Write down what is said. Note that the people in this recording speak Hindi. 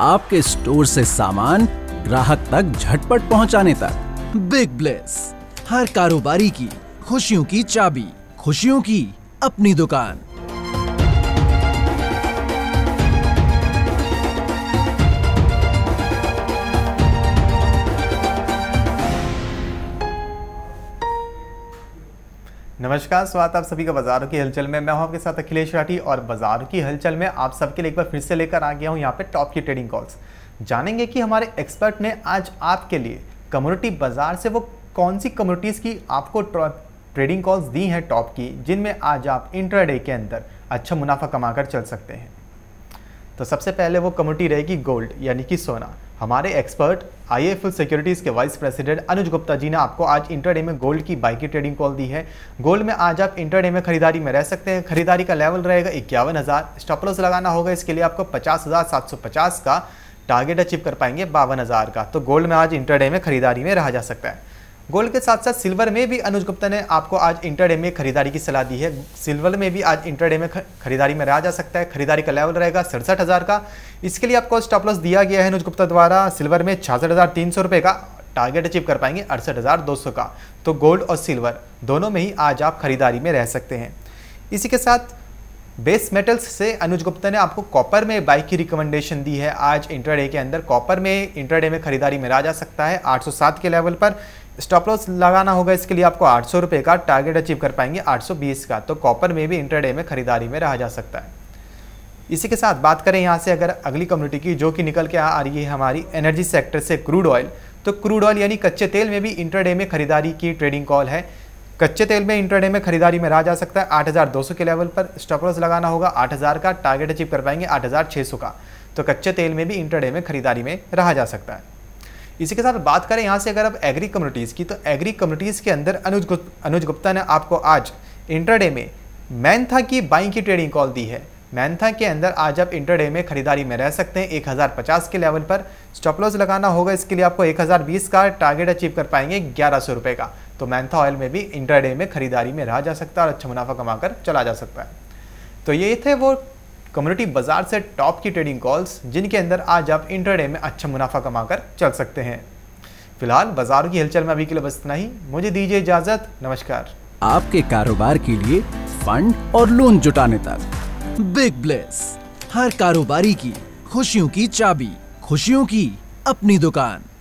आपके स्टोर से सामान ग्राहक तक झटपट पहुंचाने तक बिग ब्लेस हर कारोबारी की खुशियों की चाबी खुशियों की अपनी दुकान नमस्कार स्वागत आप सभी का बाजारों की हलचल में मैं हूं आपके साथ अखिलेश राठी और बाजारों की हलचल में आप सबके लिए एक बार फिर से लेकर आ गया हूं यहां पे टॉप की ट्रेडिंग कॉल्स जानेंगे कि हमारे एक्सपर्ट ने आज आपके लिए कम्युनिटी बाजार से वो कौन सी कम्युनिटीज़ की आपको ट्रेडिंग कॉल्स दी हैं टॉप की जिनमें आज आप इंट्राडे के अंदर अच्छा मुनाफा कमाकर चल सकते हैं तो सबसे पहले वो कम्युनिटी रहेगी गोल्ड यानी कि सोना हमारे एक्सपर्ट आईएफएल सिक्योरिटीज़ के वाइस प्रेसिडेंट अनुज गुप्ता जी ने आपको आज इंटरडे में गोल्ड की बाई की ट्रेडिंग कॉल दी है गोल्ड में आज आप इंटरडे में खरीदारी में रह सकते हैं खरीदारी का लेवल रहेगा इक्यावन हज़ार स्टॉपलॉस लगाना होगा इसके लिए आपको पचास हज़ार सात सौ पचास का टारगेट अचीव कर पाएंगे बावन हज़ार का तो गोल्ड में आज इंटरडे में खरीदारी में रहा जा सकता है गोल्ड के साथ साथ सिल्वर में भी अनुज गुप्ता ने आपको आज इंटरडे में खरीदारी की सलाह दी है सिल्वर में भी आज इंटरडे में खरीदारी में रहा जा सकता है खरीदारी का लेवल रहेगा सड़सठ हज़ार का इसके लिए आपको स्टॉप लॉस दिया गया है अनुज गुप्ता द्वारा सिल्वर में छियासठ हज़ार तीन सौ रुपये का टारगेट अचीव कर पाएंगे अड़सठ हज़ार दो सौ का तो गोल्ड और सिल्वर दोनों में ही आज आप खरीदारी में रह सकते हैं इसी के साथ बेस मेटल्स से अनुज गुप्ता ने आपको कॉपर में बाइक की रिकमेंडेशन दी है आज इंटरडे के अंदर कॉपर में इंटरडे में खरीदारी में रहा जा सकता है 807 के लेवल पर स्टॉप लॉस लगाना होगा इसके लिए आपको आठ सौ का टारगेट अचीव कर पाएंगे 820 का तो कॉपर में भी इंटरडे में खरीदारी में रहा जा सकता है इसी के साथ बात करें यहाँ से अगर अगली कम्युनिटी की जो कि निकल के आ रही है हमारी एनर्जी सेक्टर से क्रूड ऑयल तो क्रूड ऑयल यानी कच्चे तेल में भी इंटरडे में खरीदारी की ट्रेडिंग कॉल है कच्चे तेल में इंटरडे में खरीदारी में रहा जा सकता है 8,200 के लेवल पर स्टॉपलॉस लगाना होगा 8,000 का टारगेट अचीव कर पाएंगे 8,600 का तो कच्चे तेल में भी इंटरडे में खरीदारी में रहा जा सकता है इसी के साथ बात करें यहाँ से अगर आप एग्री कम्युनिटीज़ की तो एग्री कम्युनिटीज़ के अंदर अनुज अनुज गुप्ता ने आपको आज इंटरडे में मैनथा की बाइंग की ट्रेडिंग कॉल दी है मैनथा के अंदर आज आप इंटरडे में खरीदारी में रह सकते हैं 1050 के लेवल पर स्टॉपलॉस लगाना होगा इसके लिए आपको 1020 का टारगेट अचीव कर पाएंगे ग्यारह सौ का तो मैंथा ऑयल में भी इंट्राडे में खरीदारी में रहा जा सकता है और अच्छा मुनाफा कमाकर चला जा सकता है तो ये थे वो कम्युनिटी बाजार से टॉप की ट्रेडिंग कॉल्स जिनके अंदर आज आप इंट्राडे में अच्छा मुनाफा कमाकर चल सकते हैं फिलहाल बाजार की हलचल में अभी के लिए बस इतना ही मुझे दीजिए इजाजत नमस्कार आपके कारोबार के लिए फंड और लोन जुटाने तक बिग ब्लेस हर कारोबारी की खुशियों की चाबी खुशियों की अपनी दुकान